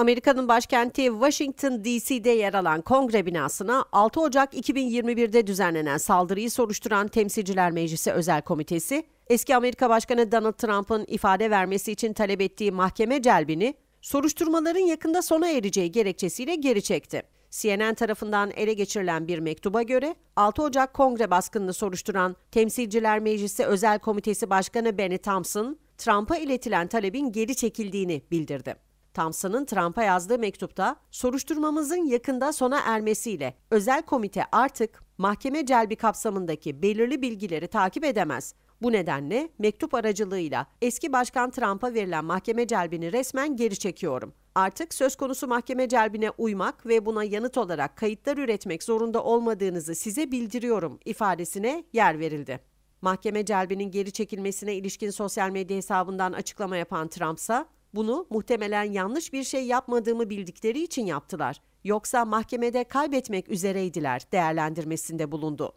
Amerika'nın başkenti Washington DC'de yer alan kongre binasına 6 Ocak 2021'de düzenlenen saldırıyı soruşturan Temsilciler Meclisi Özel Komitesi, eski Amerika Başkanı Donald Trump'ın ifade vermesi için talep ettiği mahkeme celbini, soruşturmaların yakında sona ereceği gerekçesiyle geri çekti. CNN tarafından ele geçirilen bir mektuba göre 6 Ocak kongre baskınını soruşturan Temsilciler Meclisi Özel Komitesi Başkanı Benny Thompson, Trump'a iletilen talebin geri çekildiğini bildirdi. Thompson'ın Trump'a yazdığı mektupta soruşturmamızın yakında sona ermesiyle özel komite artık mahkeme celbi kapsamındaki belirli bilgileri takip edemez. Bu nedenle mektup aracılığıyla eski başkan Trump'a verilen mahkeme celbini resmen geri çekiyorum. Artık söz konusu mahkeme celbine uymak ve buna yanıt olarak kayıtlar üretmek zorunda olmadığınızı size bildiriyorum ifadesine yer verildi. Mahkeme celbinin geri çekilmesine ilişkin sosyal medya hesabından açıklama yapan Trumpsa, bunu muhtemelen yanlış bir şey yapmadığımı bildikleri için yaptılar. Yoksa mahkemede kaybetmek üzereydiler değerlendirmesinde bulundu.